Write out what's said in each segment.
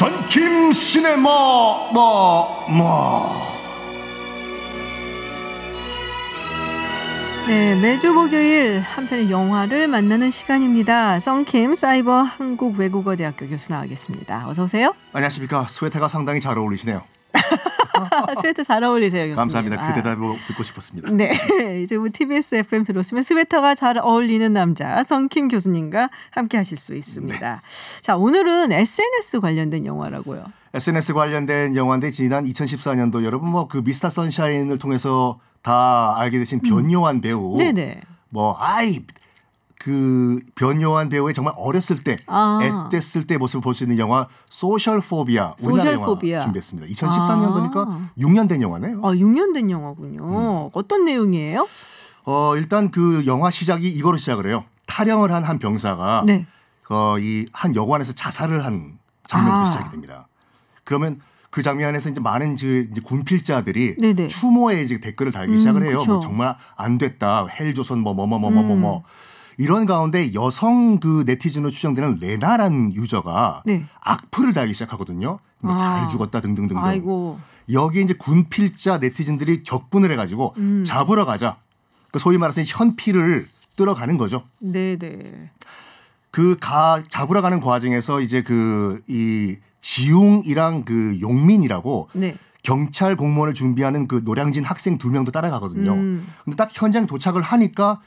전김 시네마 마마 네, 매주 목요일 한 편의 영화를 만나는 시간입니다. 썬킴 사이버 한국 외국어 대학교 교수 나와겠습니다. 어서 오세요. 안녕하십니까. 스웨터가 상당히 잘 어울리시네요. 스웨터 잘 어울리세요, 교수님. 감사합니다. 그 아. 대답을 아. 듣고 싶었습니다. 네. 이제 우 TBS FM 들어오시면 스웨터가 잘 어울리는 남자 성킴 교수님과 함께 하실 수 있습니다. 네. 자, 오늘은 SNS 관련된 영화라고요. SNS 관련된 영화인데 지난 2014년도 여러분 뭐 그 미스터 선샤인을 통해서 다 알게 되신 변요한 음. 배우 네네. 뭐 아이 그 변요한 배우의 정말 어렸을 때, 앳됐을 아. 때 모습을 볼 수 있는 영화 소셜 포비아 우리나라 소셜포비아. 영화 준비했습니다. 2014년도니까 아. 6년 된 영화네요. 아, 6년 된 영화군요. 음. 어떤 내용이에요? 어, 일단 그 영화 시작이 이거로 시작을 해요. 탈영을 한 한 병사가 네. 어, 이한 여관에서 자살을 한 장면부터 아. 시작이 됩니다. 그러면 그 장면에서 이제 많은 그 이제 군필자들이 네네. 추모에 이제 댓글을 달기 음, 시작을 해요. 뭐 정말 안 됐다. 헬조선 뭐 뭐 뭐 뭐 뭐뭐 뭐, 뭐, 뭐, 뭐, 뭐. 뭐, 뭐. 음. 이런 가운데 여성 그 네티즌으로 추정되는 레나란 유저가 네. 악플을 달기 시작하거든요. 뭐잘 아. 죽었다 등등등등. 아이고. 여기에 이제 군필자 네티즌들이 격분을 해가지고 음. 잡으러 가자. 그 소위 말해서 현피를 뚫어가는 거죠. 네네. 그가 잡으러 가는 과정에서 이제 그 이 지웅이랑 그 용민이라고 네. 경찰 공무원을 준비하는 그 노량진 학생 두 명도 따라가거든요. 음. 근데 딱 현장 에 도착을 하니까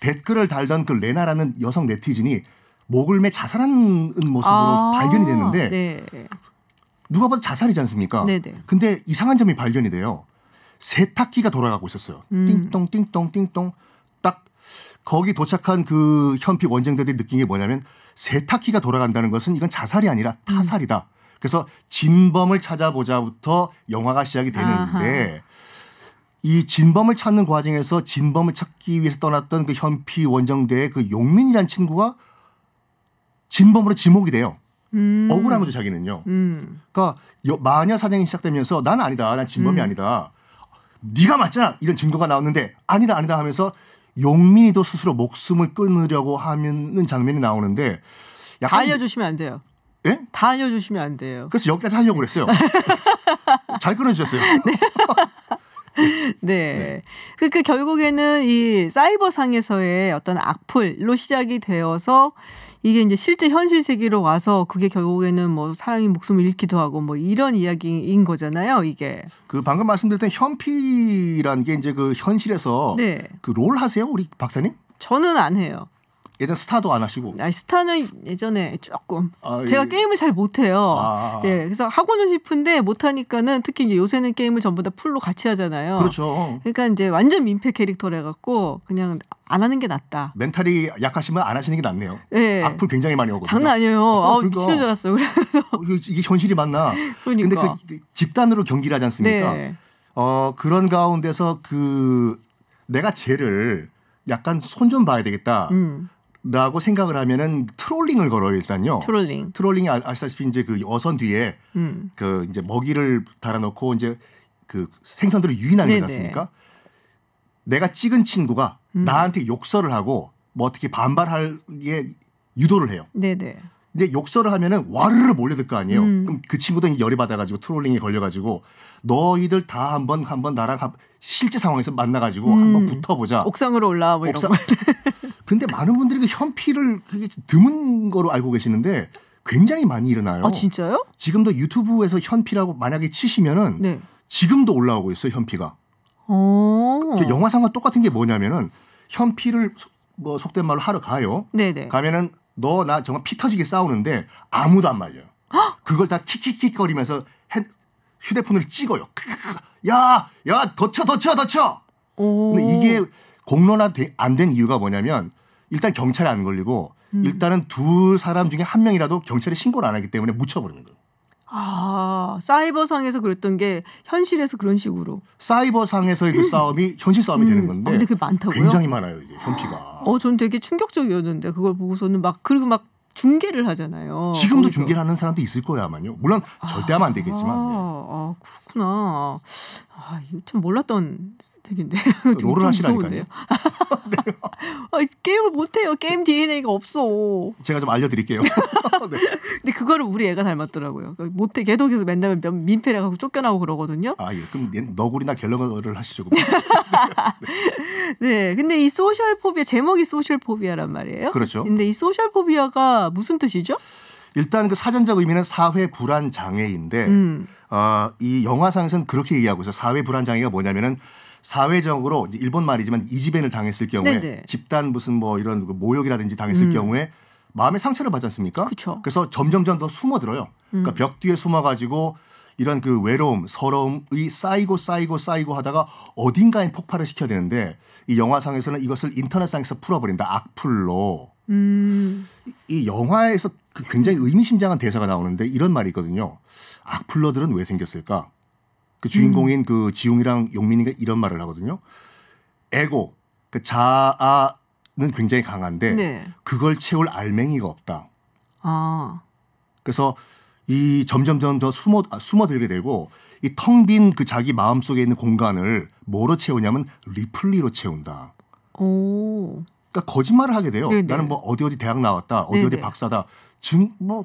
댓글을 달던 그 레나라는 여성 네티즌이 목을 매 자살하는 모습으로 아~ 발견이 됐는데 네. 누가 봐도 자살이지 않습니까? 네네. 네. 근데 이상한 점이 발견이 돼요. 세탁기가 돌아가고 있었어요. 음. 띵동 띵동 띵동 딱 거기 도착한 그현피 원정대들이 느낀 게 뭐냐면 세탁기가 돌아간다는 것은 이건 자살이 아니라 음. 타살이다. 음. 그래서 진범을 찾아보자부터 영화가 시작이 되는데 아하. 이 진범을 찾는 과정에서 진범을 찾기 위해서 떠났던 그 현피 원정대의 그 용민이란 친구가 진범으로 지목이 돼요. 음. 억울한 거죠 자기는요. 음. 그러니까 마녀 사냥이 시작되면서 난 아니다, 난 진범이 음. 아니다. 네가 맞잖아 이런 증거가 나오는데 아니다 아니다 하면서 용민이도 스스로 목숨을 끊으려고 하는 장면이 나오는데 약간 다 알려주시면 안 돼요. 예? 다 알려주시면 안 돼요. 그래서 여기까지 하려고 그랬어요. 잘 끊어주셨어요. 네. 네. 그러니까 결국에는 이 사이버 상에서의 어떤 악플로 시작이 되어서 이게 이제 실제 현실 세계로 와서 그게 결국에는 뭐 사람이 목숨을 잃기도 하고 뭐 이런 이야기인 거잖아요. 이게. 그 방금 말씀드렸던 현피라는게 이제 그 현실에서 네. 그롤 하세요, 우리 박사님? 저는 안 해요. 예전 스타도 안 하시고. 아 스타는 예전에 조금. 아, 제가 예. 게임을 잘 못해요. 아, 아, 아. 예, 그래서 하고는 싶은데 못하니까는 특히 이제 요새는 게임을 전부 다 풀로 같이 하잖아요. 그렇죠. 어. 그러니까 이제 완전 민폐 캐릭터래 갖고 그냥 안 하는 게 낫다. 멘탈이 약하시면 안 하시는 게 낫네요. 예. 악플 굉장히 많이 오거든요. 장난 아니에요. 어, 아, 그러니까. 미친 줄 알았어요. 그래서 어, 이게 현실이 맞나? 그러니까. 근데 그 집단으로 경기를 하지 않습니까? 네. 어 그런 가운데서 그 내가 죄를 약간 손 좀 봐야 되겠다. 음. 라고 생각을 하면은 트롤링을 걸어요 일단요. 트롤링. 트롤링이 아, 시다시피 이제 그 어선 뒤에 음. 그 이제 먹이를 달아놓고 이제 그 생선들을 유인하는 거잖습니까 내가 찍은 친구가 음. 나한테 욕설을 하고 뭐 어떻게 반발할게 유도를 해요. 네네. 근데 욕설을 하면은 와르르 몰려들 거 아니에요. 음. 그럼 그 친구들이 열이 받아가지고 트롤링에 걸려가지고 너희들 다 한번 한번 나랑 실제 상황에서 만나가지고 음. 한번 붙어보자. 옥상으로 올라와 뭐 옥상, 거. 근데 많은 분들이 그 현피를 그게 드문 거로 알고 계시는데 굉장히 많이 일어나요. 아 진짜요? 지금도 유튜브에서 현피라고 만약에 치시면은 네. 지금도 올라오고 있어요 현피가. 어. 그 영화상과 똑같은 게 뭐냐면은 현피를 뭐 속된 말로 하러 가요. 네네. 가면은 너 나 정말 피 터지게 싸우는데 아무도 안 말려요. 헉? 그걸 다 킥킥킥 거리면서 휴대폰을 찍어요. 야, 야, 더 쳐, 더 쳐, 더 쳐. 근데 이게 공론화 안 된 이유가 뭐냐면 일단 경찰에 안 걸리고 음. 일단은 두 사람 중에 한 명이라도 경찰에 신고를 안 하기 때문에 묻혀버리는 거예요. 아 사이버상에서 그랬던 게 현실에서 그런 식으로 사이버상에서의 그 싸움이 현실 싸움이 되는 음. 아, 건데 아, 근데 그게 많다고요? 굉장히 많아요 이게 현피가 어전 되게 충격적이었는데 그걸 보고서는 막 그리고 막 중계를 하잖아요 지금도 거기서. 중계를 하는 사람도 있을 거야만요 물론 아, 절대 하면 안 되겠지만 아, 네. 아 그렇구나 아, 참 몰랐던 색인데. 아, 롤을 하시라니까요. 네. 아, 게임을 못해요. 게임 DNA가 없어. 제가 좀 알려드릴게요. 네. 근데 그거를 우리 애가 닮았더라고요. 그 못해. 걔도 계속 맨날 민폐를 갖고 쫓겨나고 그러거든요. 아, 예. 그럼 너구리나 갤러거를 하시죠. 네. 네. 근데 이 소셜 포비아, 제목이 소셜 포비아란 말이에요. 그렇죠. 근데 이 소셜 포비아가 무슨 뜻이죠? 일단 그 사전적 의미는 사회 불안 장애인데 음. 어, 이 영화상에서는 그렇게 얘기하고 있어. 요 사회 불안장애가 뭐냐면은 사회적으로 일본 말이지만 이지배를 당했을 경우에 네네. 네. 집단 무슨 뭐 이런 그 모욕이라든지 당했을 음. 경우에 마음의 상처를 받지 않습니까? 그쵸. 그래서 점점점 더 숨어들어요. 음. 그러니까 벽 뒤에 숨어가지고 이런 그 외로움, 서러움이 쌓이고 쌓이고 쌓이고 하다가 어딘가에 폭발을 시켜야 되는데 이 영화상에서는 이것을 인터넷상에서 풀어버린다. 악플로. 음. 이 영화에서 그 굉장히 의미심장한 대사가 나오는데 이런 말이 있거든요. 악플러들은 왜 생겼을까? 그 주인공인 음. 그 지웅이랑 용민이가 이런 말을 하거든요. 에고, 그 자아는 굉장히 강한데 네. 그걸 채울 알맹이가 없다. 아. 그래서 이 점점점 더 숨어 아, 숨어들게 되고 이 텅 빈 그 자기 마음 속에 있는 공간을 뭐로 채우냐면 리플리로 채운다. 오. 그러니까 거짓말을 하게 돼요. 네네. 나는 뭐 어디 어디 대학 나왔다, 어디 네네. 어디 박사다, 증 뭐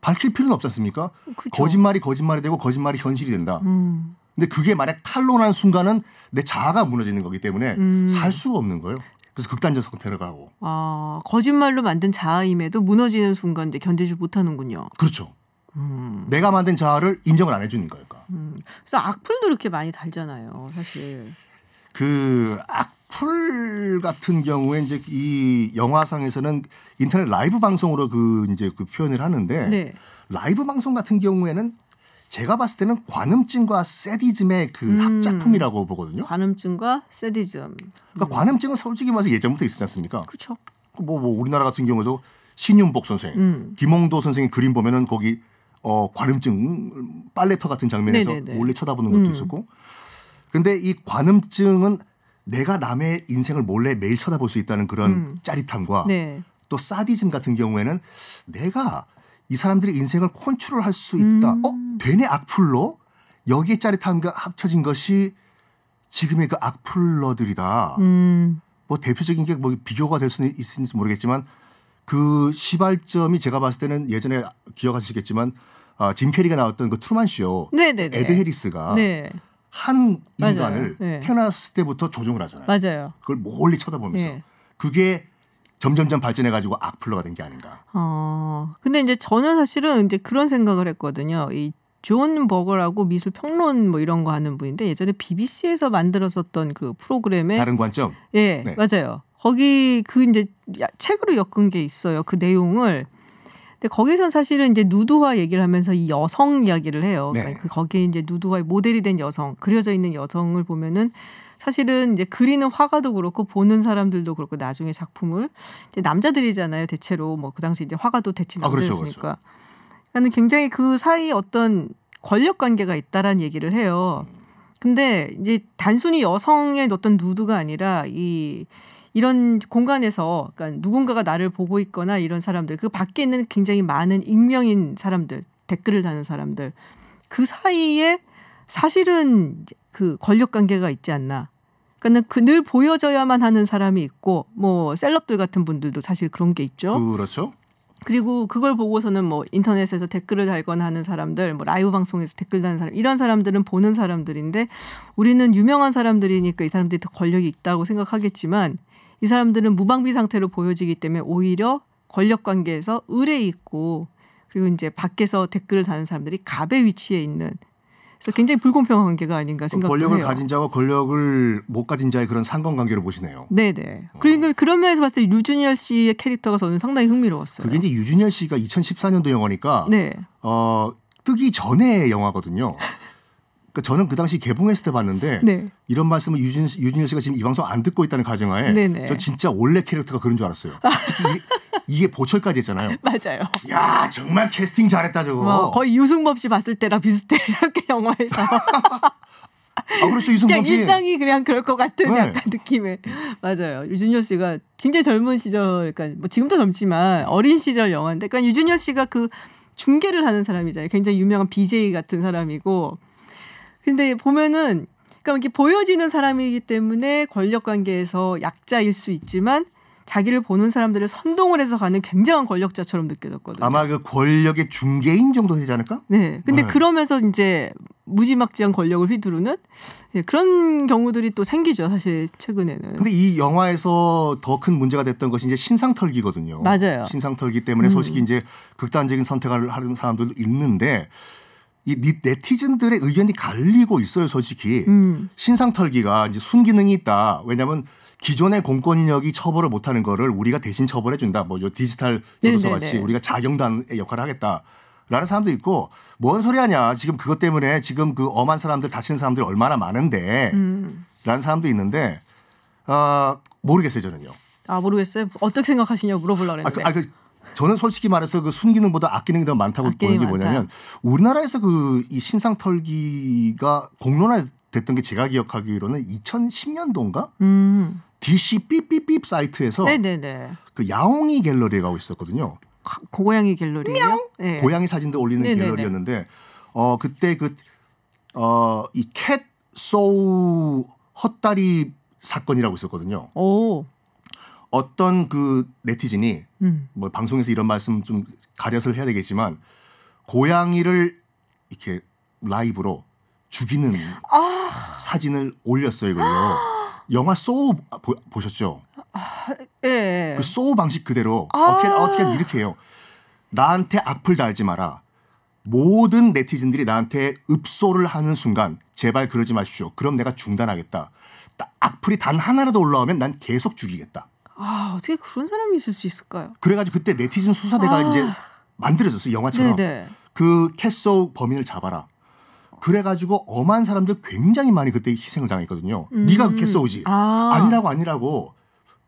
밝힐 필요는 없지 않습니까? 그렇죠. 거짓말이 거짓말이 되고 거짓말이 현실이 된다. 음. 근데 그게 만약 탄로난 순간은 내 자아가 무너지는 거기 때문에 음. 살 수가 없는 거예요. 그래서 극단적 상태을가고아 거짓말로 만든 자아임에도 무너지는 순간 이제 견디지 못하는군요. 그렇죠. 음. 내가 만든 자아를 인정을 안 해주는 거니까. 그러니까. 음. 그래서 악플도 이렇게 많이 달잖아요, 사실. 그 악, 풀 같은 경우에 이제 이 영화상에서는 인터넷 라이브 방송으로 그 이제 그 표현을 하는데 네. 라이브 방송 같은 경우에는 제가 봤을 때는 관음증과 세디즘의 그 음, 합작품이라고 보거든요. 관음증과 세디즘. 그러니까 음. 관음증은 솔직히 말해서 예전부터 있었지 않습니까? 그렇죠. 뭐, 뭐 우리나라 같은 경우도 신윤복 선생, 음. 김홍도 선생의 그림 보면은 거기 어 관음증 빨래터 같은 장면에서 네네네. 몰래 쳐다보는 것도 음. 있었고. 근데 이 관음증은 내가 남의 인생을 몰래 매일 쳐다볼 수 있다는 그런 음. 짜릿함과 네. 또 사디즘 같은 경우에는 내가 이 사람들의 인생을 컨트롤할 수 있다. 음. 어 되네 악플로 여기에 짜릿함과 합쳐진 것이 지금의 그 악플러들이다. 음. 뭐 대표적인 게 뭐 비교가 될 수는 있을지 모르겠지만 그 시발점이 제가 봤을 때는 예전에 기억하시겠지만 아, 짐 캐리가 나왔던 그 트루만 쇼, 네네네. 네, 네. 에드 해리스가 네. 한 인간을 맞 네. 태어났을 때부터 조종을 하잖아요. 맞아요. 그걸 멀리 쳐다보면서 네. 그게 점점점 발전해 가지고 악플러가 된 게 아닌가. 어. 근데 이제 저는 사실은 이제 그런 생각을 했거든요. 이존 버거라고 미술 평론 뭐 이런 거 하는 분인데 예전에 BBC에서 만들었었던 그 프로그램에 다른 관점. 예, 네. 맞아요. 거기 그 이제 책으로 엮은 게 있어요. 그 내용을 근데 거기선 사실은 이제 누드화 얘기를 하면서 이 여성 이야기를 해요. 네. 그러니까 그 거기에 이제 누드화의 모델이 된 여성, 그려져 있는 여성을 보면은 사실은 이제 그리는 화가도 그렇고 보는 사람들도 그렇고 나중에 작품을 이제 남자들이잖아요. 대체로 뭐 그 당시 이제 화가도 대체 남자였으니까. 아, 그렇죠, 그렇죠. 그러니까 굉장히 그 사이 어떤 권력 관계가 있다라는 얘기를 해요. 근데 이제 단순히 여성의 어떤 누드가 아니라 이 이런 공간에서 그러니까 누군가가 나를 보고 있거나 이런 사람들 그 밖에 있는 굉장히 많은 익명인 사람들 댓글을 다는 사람들 그 사이에 사실은 그 권력 관계가 있지 않나. 그러니까 그늘 보여져야만 하는 사람이 있고 뭐 셀럽들 같은 분들도 사실 그런 게 있죠. 그렇죠. 그리고 그걸 보고서는 뭐 인터넷에서 댓글을 달거나 하는 사람들, 뭐 라이브 방송에서 댓글 다는 사람, 이런 사람들은 보는 사람들인데 우리는 유명한 사람들이니까 이 사람들이 더 권력이 있다고 생각하겠지만 이 사람들은 무방비 상태로 보여지기 때문에 오히려 권력 관계에서 을에 있고 그리고 이제 밖에서 댓글을 다는 사람들이 갑의 위치에 있는 그래서 굉장히 불공평한 관계가 아닌가 그 생각해요. 권력을 해요. 가진 자와 권력을 못 가진 자의 그런 상관관계로 보시네요. 네네. 어. 그러니까 그런 면에서 봤을 때 유준열 씨의 캐릭터가 저는 상당히 흥미로웠어요. 그게 이제 유준열 씨가 2014년도 영화니까 네. 어, 뜨기 전에 영화거든요. 그러니까 저는 그 당시 개봉했을 때 봤는데 네. 이런 말씀을 유진 유진열 씨가 지금 이 방송 안 듣고 있다는 가정하에 네네. 저 진짜 원래 캐릭터가 그런 줄 알았어요. 아. 이게, 보철까지 했잖아요. 맞아요. 야 정말 캐스팅 잘했다 저거. 와, 거의 유승범 씨 봤을 때랑 비슷해 이렇게 영화에서. 아, 그렇죠. 유승범 씨. 일상이 그냥 그럴 것 같은 네. 약간 느낌에. 맞아요. 유준열 씨가 굉장히 젊은 시절, 그러니까 뭐 지금도 젊지만 어린 시절 영화인데, 그러니까 유준열 씨가 그 중계를 하는 사람이잖아요. 굉장히 유명한 BJ 같은 사람이고, 근데 보면은 그러니까 이렇게 보여지는 사람이기 때문에 권력 관계에서 약자일 수 있지만 자기를 보는 사람들을 선동을 해서 가는 굉장한 권력자처럼 느껴졌거든요. 아마 그 권력의 중개인 정도 되지 않을까? 네. 근데 네. 그러면서 이제 무지막지한 권력을 휘두르는 네, 그런 경우들이 또 생기죠. 사실 최근에는. 근데 이 영화에서 더 큰 문제가 됐던 것이 이제 신상털기거든요. 맞아요. 신상털기 때문에 솔직히 음. 이제 극단적인 선택을 하는 사람들도 있는데 이 네티즌들의 의견이 갈리고 있어요, 솔직히. 음. 신상 털기가 이제 순기능이 있다. 왜냐면 기존의 공권력이 처벌을 못하는 거를 우리가 대신 처벌해 준다. 뭐 디지털 네, 네, 교도소 같이 네. 우리가 자경단의 역할을 하겠다라는 사람도 있고 뭔 소리 하냐. 지금 그것 때문에 지금 그 엄한 사람들 다치는 사람들이 얼마나 많은데 음. 라는 사람도 있는데 어, 모르겠어요 저는요. 아 모르겠어요. 어떻게 생각하시냐 고 물어보려고 했는데. 아, 그, 아, 그, 저는 솔직히 말해서 그 순기능보다 악기능이 더 많다고 보는 게 뭐냐면 많다. 우리나라에서 그 이 신상 털기가 공론화 됐던 게 제가 기억하기로는 2010년도인가? 음. DC 삐삐삐 사이트에서 네네네. 그 야옹이 갤러리에 가고 있었거든요. 고양이 갤러리. 네. 예. 고양이 사진도 올리는 네네네. 갤러리였는데 어 그때 그어이캣 소우 헛다리 사건이라고 있었거든요. 오. 어떤 그 네티즌이 음. 뭐 방송에서 이런 말씀 좀 가려서 해야 되겠지만 고양이를 이렇게 라이브로 죽이는 아. 사진을 올렸어요 이걸로 아. 영화 소우 보, 셨죠 아, 예. 그 소우 방식 그대로 아. 어떻게 어떻게 이렇게 해요. 나한테 악플 달지 마라. 모든 네티즌들이 나한테 읍소를 하는 순간 제발 그러지 마십시오. 그럼 내가 중단하겠다. 악플이 단 하나라도 올라오면 난 계속 죽이겠다. 아 어떻게 그런 사람이 있을 수 있을까요? 그래가지고 그때 네티즌 수사대가 아. 이제 만들어졌어요 영화처럼 네네. 네. 그 캐소 범인을 잡아라. 그래가지고 엄한 사람들 굉장히 많이 그때 희생을 당했거든요. 음. 네가 캐소우지 아. 니라고 아니라고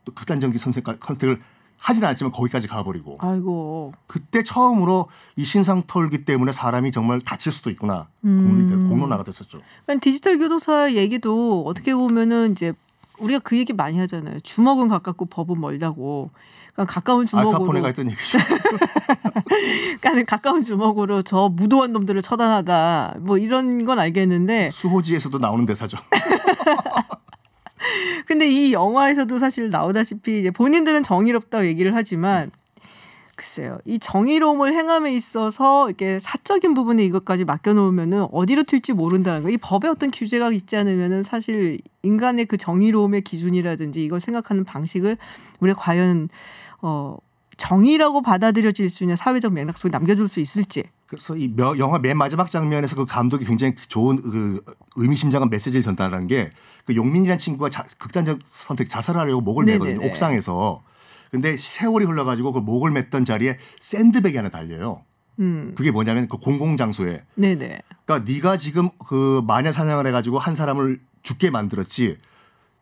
또극단정기 선택 선택을 하진 않았지만 거기까지 가버리고. 아이고. 그때 처음으로 이 신상 털기 때문에 사람이 정말 다칠 수도 있구나. 음. 공론화가 됐었죠. 그러니까 디지털 교도사 얘기도 어떻게 보면은 이제 우리가 그 얘기 많이 하잖아요. 주먹은 가깝고 법은 멀다고. 그러니까 가까운 아, 주먹으로 알카포네가 했던 얘기죠. 그러니까 는 가까운 주먹으로 저 무도한 놈들을 처단하다. 뭐 이런 건 알겠는데 수호지에서도 나오는 대사죠. 근데 이 영화에서도 사실 나오다시피 본인들은 정의롭다 고 얘기를 하지만 글쎄요. 이 정의로움을 행함에 있어서 이렇게 사적인 부분에 이것까지 맡겨놓으면은 어디로 튈지 모른다는 거. 이 법에 어떤 규제가 있지 않으면은 사실 인간의 그 정의로움의 기준이라든지 이걸 생각하는 방식을 우리가 과연 어 정의라고 받아들여질 수 있는 사회적 맥락 속에 남겨줄 수 있을지. 그래서 이 영화 맨 마지막 장면에서 그 감독이 굉장히 그 좋은 그 의미심장한 메시지를 전달한 게그 용민이라는 친구가 자, 극단적 선택 자살하려고 목을 매거든요. 옥상에서. 근데 세월이 흘러가지고 그 목을 맸던 자리에 샌드백이 하나 달려요. 음. 그게 뭐냐면 그 공공 장소에. 네네. 그러니까 네가 지금 그 마녀 사냥을 해가지고 한 사람을 죽게 만들었지.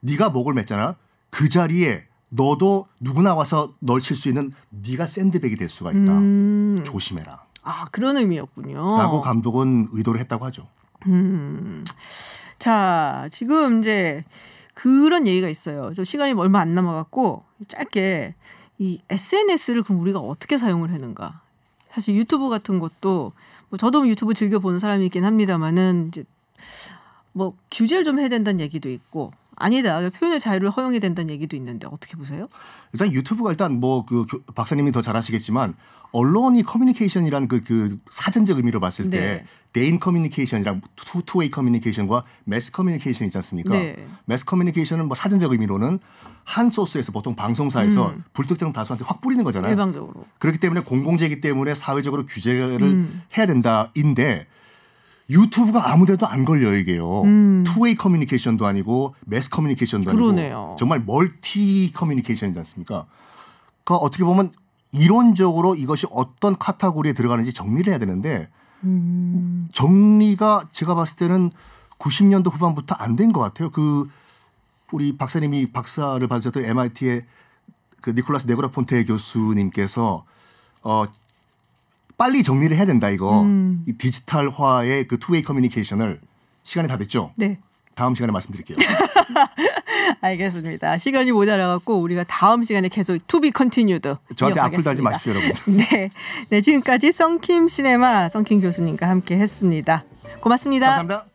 네가 목을 맸잖아. 그 자리에 너도 누구나 와서 널 칠 수 있는 네가 샌드백이 될 수가 있다. 음. 조심해라. 아 그런 의미였군요. 라고 감독은 의도를 했다고 하죠. 음. 자 지금 이제 그런 얘기가 있어요. 저 시간이 얼마 안 남아갖고 짧게 이 SNS를 그럼 우리가 어떻게 사용을 하는가? 사실 유튜브 같은 것도 뭐 저도 뭐 유튜브 즐겨 보는 사람이긴 합니다만은 이제 뭐 규제를 좀 해야 된다는 얘기도 있고 아니다 표현의 자유를 허용해야 된다는 얘기도 있는데 어떻게 보세요? 일단 유튜브가 일단 뭐 그 박사님이 더 잘 아시겠지만 언론이 커뮤니케이션이란 그, 그 사전적 의미로 봤을 때 네. 개인 커뮤니케이션이랑 투, 투웨이 커뮤니케이션과 매스 커뮤니케이션 있지 않습니까? 네. 매스 커뮤니케이션은 뭐 사전적 의미로는 한 소스에서 보통 방송사에서 음. 불특정 다수한테 확 뿌리는 거잖아요. 일방적으로. 그렇기 때문에 공공재이기 때문에 사회적으로 규제를 음. 해야 된다인데 유튜브가 아무데도 안 걸려 이게요. 음. 투웨이 커뮤니케이션도 아니고 매스 커뮤니케이션도 그러네요. 아니고 정말 멀티 커뮤니케이션이지 않습니까? 그러니까 어떻게 보면 이론적으로 이것이 어떤 카테고리에 들어가는지 정리를 해야 되는데 음. 정리가 제가 봤을 때는 90년도 후반부터 안 된 것 같아요. 그 우리 박사님이 박사를 받으셨던 MIT의 그 니콜라스 네그라폰테 교수님께서 어 빨리 정리를 해야 된다 이거. 음. 이 디지털화의 그 투웨이 커뮤니케이션을 시간이 다 됐죠? 네. 다음 시간에 말씀드릴게요. 알겠습니다. 시간이 모자라갖고 우리가 다음 시간에 계속 투 비 컨티뉴드 저한테 악플 달지 마십시오, 여러분. 네, 네 지금까지 썬킴 시네마 썬킴 교수님과 함께했습니다. 고맙습니다. 감사합니다.